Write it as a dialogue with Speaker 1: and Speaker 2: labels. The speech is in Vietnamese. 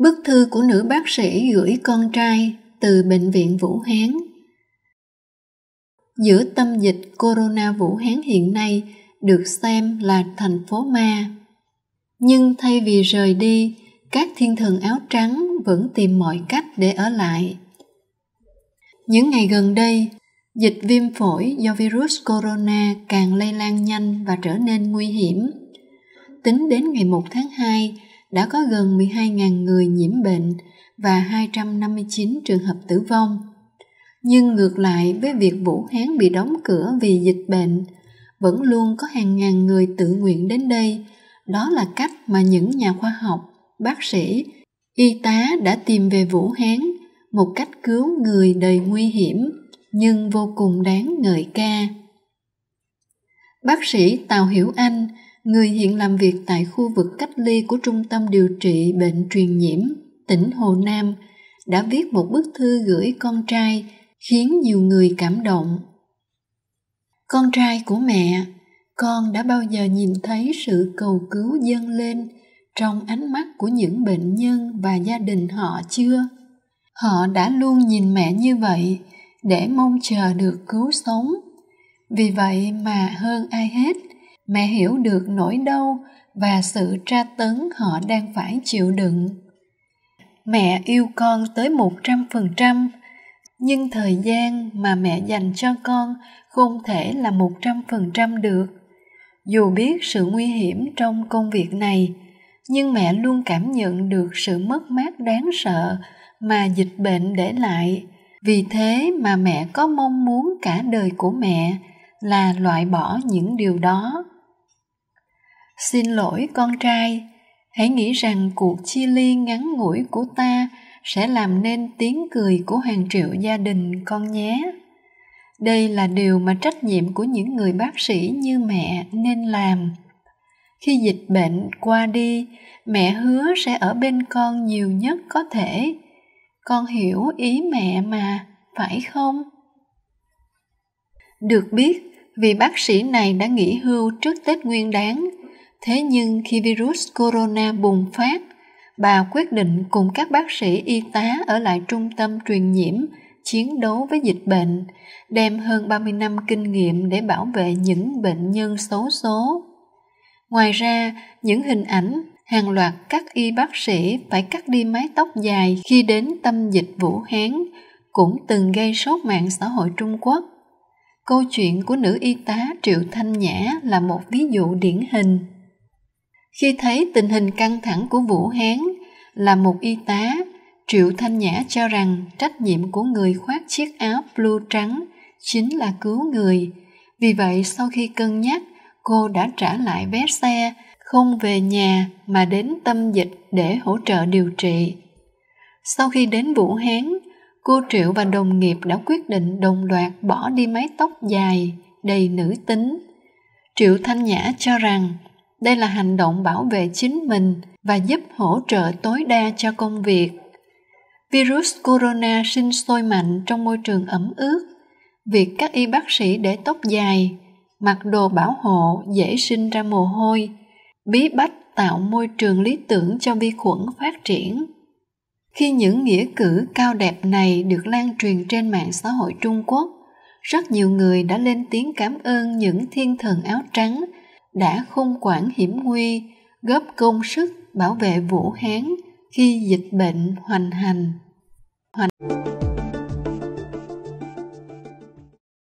Speaker 1: Bức thư của nữ bác sĩ gửi con trai từ Bệnh viện Vũ Hán Giữa tâm dịch Corona Vũ Hán hiện nay được xem là thành phố ma. Nhưng thay vì rời đi, các thiên thần áo trắng vẫn tìm mọi cách để ở lại. Những ngày gần đây, dịch viêm phổi do virus corona càng lây lan nhanh và trở nên nguy hiểm. Tính đến ngày 1 tháng 2, đã có gần 12.000 người nhiễm bệnh và 259 trường hợp tử vong. Nhưng ngược lại với việc Vũ Hán bị đóng cửa vì dịch bệnh, vẫn luôn có hàng ngàn người tự nguyện đến đây. Đó là cách mà những nhà khoa học, bác sĩ, y tá đã tìm về Vũ Hán một cách cứu người đầy nguy hiểm nhưng vô cùng đáng ngợi ca. Bác sĩ Tào Hiểu Anh người hiện làm việc tại khu vực cách ly của Trung tâm Điều trị Bệnh truyền nhiễm, tỉnh Hồ Nam, đã viết một bức thư gửi con trai khiến nhiều người cảm động. Con trai của mẹ, con đã bao giờ nhìn thấy sự cầu cứu dâng lên trong ánh mắt của những bệnh nhân và gia đình họ chưa? Họ đã luôn nhìn mẹ như vậy để mong chờ được cứu sống. Vì vậy mà hơn ai hết, mẹ hiểu được nỗi đau và sự tra tấn họ đang phải chịu đựng. Mẹ yêu con tới 100%, nhưng thời gian mà mẹ dành cho con không thể là 100% được. Dù biết sự nguy hiểm trong công việc này, nhưng mẹ luôn cảm nhận được sự mất mát đáng sợ mà dịch bệnh để lại. Vì thế mà mẹ có mong muốn cả đời của mẹ là loại bỏ những điều đó Xin lỗi con trai, hãy nghĩ rằng cuộc chia ly ngắn ngủi của ta sẽ làm nên tiếng cười của hàng triệu gia đình con nhé. Đây là điều mà trách nhiệm của những người bác sĩ như mẹ nên làm. Khi dịch bệnh qua đi, mẹ hứa sẽ ở bên con nhiều nhất có thể. Con hiểu ý mẹ mà, phải không? Được biết, vì bác sĩ này đã nghỉ hưu trước Tết Nguyên đáng Thế nhưng khi virus corona bùng phát, bà quyết định cùng các bác sĩ y tá ở lại trung tâm truyền nhiễm chiến đấu với dịch bệnh, đem hơn 30 năm kinh nghiệm để bảo vệ những bệnh nhân xấu số. Ngoài ra, những hình ảnh hàng loạt các y bác sĩ phải cắt đi mái tóc dài khi đến tâm dịch Vũ Hán cũng từng gây sốt mạng xã hội Trung Quốc. Câu chuyện của nữ y tá Triệu Thanh Nhã là một ví dụ điển hình. Khi thấy tình hình căng thẳng của Vũ Hán, là một y tá, Triệu Thanh Nhã cho rằng trách nhiệm của người khoác chiếc áo blue trắng chính là cứu người. Vì vậy sau khi cân nhắc, cô đã trả lại vé xe, không về nhà mà đến tâm dịch để hỗ trợ điều trị. Sau khi đến Vũ Hán, cô Triệu và đồng nghiệp đã quyết định đồng loạt bỏ đi mái tóc dài, đầy nữ tính. Triệu Thanh Nhã cho rằng đây là hành động bảo vệ chính mình và giúp hỗ trợ tối đa cho công việc virus corona sinh sôi mạnh trong môi trường ẩm ướt việc các y bác sĩ để tóc dài mặc đồ bảo hộ dễ sinh ra mồ hôi bí bách tạo môi trường lý tưởng cho vi khuẩn phát triển khi những nghĩa cử cao đẹp này được lan truyền trên mạng xã hội trung quốc rất nhiều người đã lên tiếng cảm ơn những thiên thần áo trắng đã không quản hiểm nguy, góp công sức bảo vệ Vũ Hán khi dịch bệnh hoành hành. hoành...